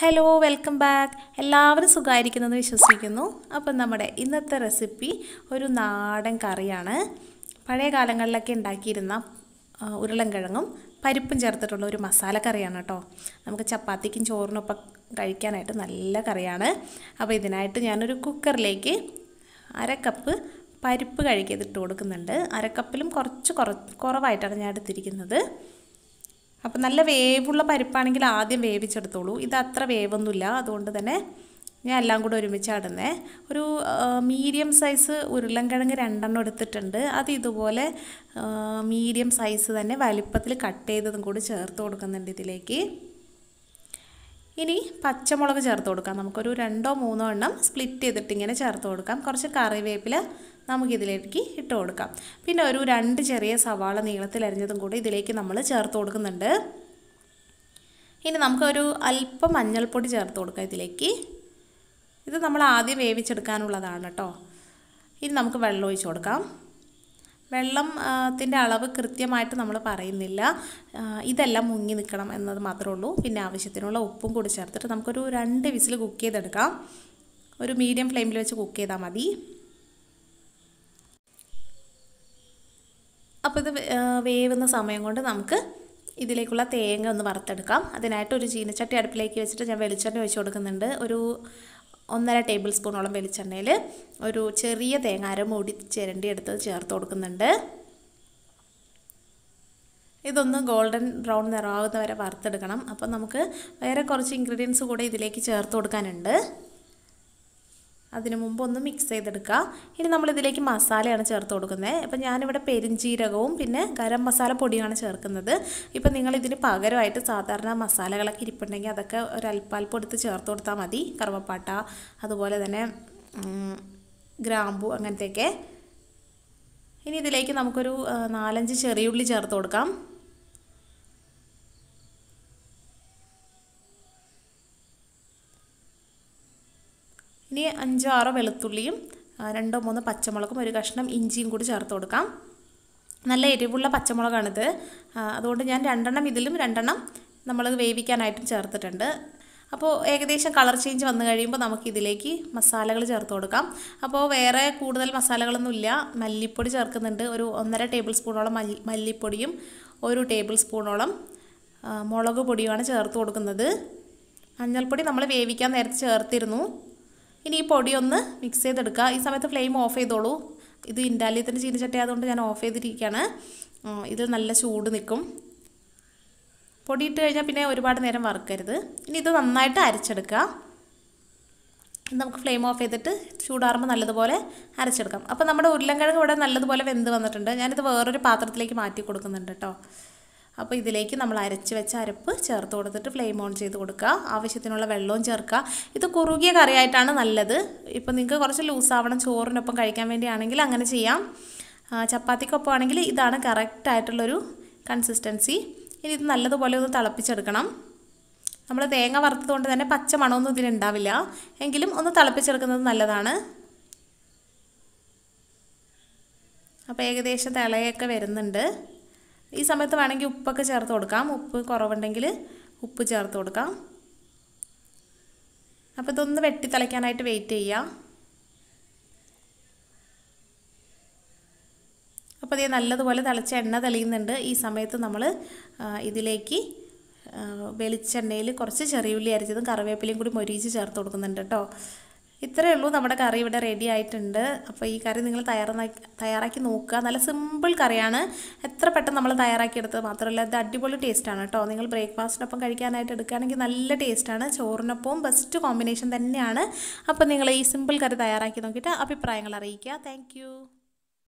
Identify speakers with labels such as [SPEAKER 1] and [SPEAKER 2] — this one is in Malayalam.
[SPEAKER 1] ഹലോ വെൽക്കം ബാക്ക് എല്ലാവരും സുഖമായിരിക്കുന്നതെന്ന് വിശ്വസിക്കുന്നു അപ്പം നമ്മുടെ ഇന്നത്തെ റെസിപ്പി ഒരു നാടൻ കറിയാണ് പഴയ കാലങ്ങളിലൊക്കെ ഉണ്ടാക്കിയിരുന്ന ഉരുളൻകിഴങ്ങും പരിപ്പും ചേർത്തിട്ടുള്ള ഒരു മസാലക്കറിയാണ് കേട്ടോ നമുക്ക് ചപ്പാത്തിക്കും ചോറിനൊപ്പം കഴിക്കാനായിട്ട് നല്ല കറിയാണ് അപ്പോൾ ഇതിനായിട്ട് ഞാനൊരു കുക്കറിലേക്ക് അര കപ്പ് പരിപ്പ് കഴുകിയതിട്ട് കൊടുക്കുന്നുണ്ട് അരക്കപ്പിലും കുറച്ച് കുറവായിട്ടാണ് ഞാൻ എടുത്തിരിക്കുന്നത് അപ്പോൾ നല്ല വേവുള്ള പരിപ്പാണെങ്കിൽ ആദ്യം വേവിച്ചെടുത്തോളൂ ഇത് അത്ര വേവൊന്നുമില്ല അതുകൊണ്ട് തന്നെ ഞാൻ എല്ലാം കൂടെ ഒരുമിച്ചാടുന്നേ ഒരു മീഡിയം സൈസ് ഉരുളൻകിഴങ്ങ് രണ്ടെണ്ണം എടുത്തിട്ടുണ്ട് അത് ഇതുപോലെ മീഡിയം സൈസ് തന്നെ വലിപ്പത്തിൽ കട്ട് ചെയ്തതും കൂടി ചേർത്ത് കൊടുക്കുന്നുണ്ട് ഇതിലേക്ക് ഇനി പച്ചമുളക് ചേർത്ത് കൊടുക്കാം നമുക്കൊരു രണ്ടോ മൂന്നോ എണ്ണം സ്പ്ലിറ്റ് ചെയ്തിട്ട് ഇങ്ങനെ ചേർത്ത് കൊടുക്കാം കുറച്ച് കറിവേപ്പില നമുക്കിതിലേക്ക് ഇട്ട് കൊടുക്കാം പിന്നെ ഒരു രണ്ട് ചെറിയ സവാള നീളത്തിൽ അരിഞ്ഞതും കൂടി ഇതിലേക്ക് നമ്മൾ ചേർത്ത് കൊടുക്കുന്നുണ്ട് ഇനി നമുക്കൊരു അല്പം മഞ്ഞൾപ്പൊടി ചേർത്ത് കൊടുക്കാം ഇതിലേക്ക് ഇത് നമ്മൾ ആദ്യം വേവിച്ചെടുക്കാനുള്ളതാണ് കേട്ടോ ഇനി നമുക്ക് വെള്ളം ഒഴിച്ച് കൊടുക്കാം വെള്ളത്തിൻ്റെ അളവ് കൃത്യമായിട്ട് നമ്മൾ പറയുന്നില്ല ഇതെല്ലാം മുങ്ങി നിൽക്കണം എന്നത് മാത്രമേ ഉള്ളൂ പിന്നെ ആവശ്യത്തിനുള്ള ഉപ്പും കൂടി ചേർത്തിട്ട് നമുക്കൊരു രണ്ട് വിസിൽ കുക്ക് ചെയ്തെടുക്കാം ഒരു മീഡിയം ഫ്ലെയിമിൽ വെച്ച് കുക്ക് ചെയ്താൽ മതി അപ്പോൾ ഇത് വേവുന്ന സമയം കൊണ്ട് നമുക്ക് ഇതിലേക്കുള്ള തേങ്ങ ഒന്ന് വറുത്തെടുക്കാം അതിനായിട്ട് ഒരു ചീനച്ചട്ടി അടുപ്പിലേക്ക് വെച്ചിട്ട് ഞാൻ വെളിച്ചെണ്ണ ഒഴിച്ച് കൊടുക്കുന്നുണ്ട് ഒരു ഒന്നര ടേബിൾ സ്പൂണോളം വെളിച്ചെണ്ണയിൽ ഒരു ചെറിയ തേങ്ങാര മൂടി ചിരണ്ടി എടുത്ത് ചേർത്ത് കൊടുക്കുന്നുണ്ട് ഇതൊന്ന് ഗോൾഡൻ ബ്രൗൺ നിറമാകുന്ന വരെ വറുത്തെടുക്കണം അപ്പം നമുക്ക് വേറെ കുറച്ച് ഇൻഗ്രീഡിയൻസ് കൂടെ ഇതിലേക്ക് ചേർത്ത് കൊടുക്കാനുണ്ട് അതിനു മുമ്പ് ഒന്ന് മിക്സ് ചെയ്തെടുക്കുക ഇനി നമ്മളിതിലേക്ക് മസാലയാണ് ചേർത്ത് കൊടുക്കുന്നത് അപ്പോൾ ഞാനിവിടെ പെരിഞ്ചീരകവും പിന്നെ ഗരം മസാല പൊടിയാണ് ചേർക്കുന്നത് ഇപ്പം നിങ്ങൾ ഇതിന് പകരമായിട്ട് സാധാരണ മസാലകളൊക്കെ ഇരിപ്പുണ്ടെങ്കിൽ അതൊക്കെ ഒരൽപ്പാൽപ്പം എടുത്ത് ചേർത്ത് കൊടുത്താൽ മതി കറുവപ്പാട്ട അതുപോലെ തന്നെ ഗ്രാമ്പു അങ്ങനത്തെയൊക്കെ ഇനി ഇതിലേക്ക് നമുക്കൊരു നാലഞ്ച് ചെറിയുള്ളി ചേർത്ത് കൊടുക്കാം ഇതിൻ്റെ അഞ്ചോ ആറോ വെളുത്തുള്ളിയും രണ്ടോ മൂന്നോ പച്ചമുളകും ഒരു കഷ്ണം ഇഞ്ചിയും കൂടി ചേർത്ത് കൊടുക്കാം നല്ല എരിവുള്ള പച്ചമുളകാണിത് അതുകൊണ്ട് ഞാൻ രണ്ടെണ്ണം ഇതിലും രണ്ടെണ്ണം നമ്മൾ വേവിക്കാനായിട്ടും ചേർത്തിട്ടുണ്ട് അപ്പോൾ ഏകദേശം കളർ ചേഞ്ച് വന്നു കഴിയുമ്പോൾ നമുക്ക് ഇതിലേക്ക് മസാലകൾ ചേർത്ത് കൊടുക്കാം അപ്പോൾ വേറെ കൂടുതൽ മസാലകളൊന്നുമില്ല മല്ലിപ്പൊടി ചേർക്കുന്നുണ്ട് ഒരു ഒന്നര ടേബിൾ സ്പൂണോളം മല്ലി മല്ലിപ്പൊടിയും ഒരു ടേബിൾ സ്പൂണോളം മുളക് പൊടിയുമാണ് ചേർത്ത് കൊടുക്കുന്നത് മഞ്ഞൾപ്പൊടി നമ്മൾ വേവിക്കാൻ നേരത്തെ ചേർത്തിരുന്നു ഇനി ഈ പൊടി ഒന്ന് മിക്സ് ചെയ്തെടുക്കുക ഈ സമയത്ത് ഫ്ലെയിം ഓഫ് ചെയ്തോളൂ ഇത് ഇൻഡാലിയത്തിൻ്റെ ചീനച്ചട്ടി ആയതുകൊണ്ട് ഞാൻ ഓഫ് ചെയ്തിരിക്കുകയാണ് ഇത് നല്ല ചൂട് നിൽക്കും പൊടി ഇട്ട് കഴിഞ്ഞാൽ പിന്നെ ഒരുപാട് നേരം വറുക്കരുത് ഇനി ഇത് നന്നായിട്ട് അരച്ചെടുക്കുക നമുക്ക് ഫ്ലെയിം ഓഫ് ചെയ്തിട്ട് ചൂടാറുമ്പോൾ നല്ലതുപോലെ അരച്ചെടുക്കാം അപ്പോൾ നമ്മുടെ ഉരുളൻകിഴങ്ങ് ഇവിടെ നല്ലതുപോലെ വെന്ത് വന്നിട്ടുണ്ട് ഞാനിത് വേറൊരു പാത്രത്തിലേക്ക് മാറ്റി കൊടുക്കുന്നുണ്ട് കേട്ടോ അപ്പോൾ ഇതിലേക്ക് നമ്മൾ അരച്ച് വെച്ച അരപ്പ് ചേർത്ത് കൊടുത്തിട്ട് ഫ്ലെയിം ഓൺ ചെയ്ത് കൊടുക്കുക ആവശ്യത്തിനുള്ള വെള്ളവും ചേർക്കുക ഇത് കുറുകിയ കറിയായിട്ടാണ് നല്ലത് ഇപ്പോൾ നിങ്ങൾക്ക് കുറച്ച് ലൂസാവണം ചോറിനൊപ്പം കഴിക്കാൻ വേണ്ടിയാണെങ്കിൽ അങ്ങനെ ചെയ്യാം ചപ്പാത്തിക്കൊപ്പം ആണെങ്കിൽ ഇതാണ് കറക്റ്റായിട്ടുള്ളൊരു കൺസിസ്റ്റൻസി ഇനി ഇത് നല്ലതുപോലെ ഒന്ന് തിളപ്പിച്ചെടുക്കണം നമ്മൾ തേങ്ങ വറുത്തതുകൊണ്ട് തന്നെ പച്ച മണമൊന്നും ഇതിനുണ്ടാവില്ല എങ്കിലും ഒന്ന് തിളപ്പിച്ചെടുക്കുന്നത് നല്ലതാണ് അപ്പോൾ ഏകദേശം തിളയൊക്കെ വരുന്നുണ്ട് ഈ സമയത്ത് വേണമെങ്കിൽ ഉപ്പൊക്കെ ചേർത്ത് കൊടുക്കാം ഉപ്പ് കുറവുണ്ടെങ്കിൽ ഉപ്പ് ചേർത്ത് കൊടുക്കാം അപ്പോൾ ഇതൊന്ന് വെട്ടി തിളയ്ക്കാനായിട്ട് വെയിറ്റ് ചെയ്യാം അപ്പോൾ ഇത് നല്ലതുപോലെ തിളച്ച എണ്ണ തെളിയുന്നുണ്ട് ഈ സമയത്ത് നമ്മൾ ഇതിലേക്ക് വെളിച്ചെണ്ണയിൽ കുറച്ച് ചെറിയ ഉള്ളി അരച്ചതും കറിവേപ്പിലയും കൂടി മൊരിയിച്ച് ചേർത്ത് കൊടുക്കുന്നുണ്ട് കേട്ടോ ഇത്രയേ ഉള്ളൂ നമ്മുടെ കറി ഇവിടെ റെഡി ആയിട്ടുണ്ട് അപ്പോൾ ഈ കറി നിങ്ങൾ തയ്യാറാക്കി തയ്യാറാക്കി നോക്കുക നല്ല സിമ്പിൾ കറിയാണ് എത്ര പെട്ടെന്ന് നമ്മൾ തയ്യാറാക്കിയെടുത്തത് മാത്രമല്ല ഇത് അടിപൊളി ടേസ്റ്റാണ് കേട്ടോ നിങ്ങൾ ബ്രേക്ക്ഫാസ്റ്റിനൊപ്പം കഴിക്കാനായിട്ട് എടുക്കുകയാണെങ്കിൽ നല്ല ടേസ്റ്റാണ് ചോറിനൊപ്പം ബെസ്റ്റ് കോമ്പിനേഷൻ തന്നെയാണ് അപ്പോൾ നിങ്ങൾ ഈ സിമ്പിൾ കറി തയ്യാറാക്കി നോക്കിയിട്ട് അഭിപ്രായങ്ങൾ അറിയിക്കുക താങ്ക്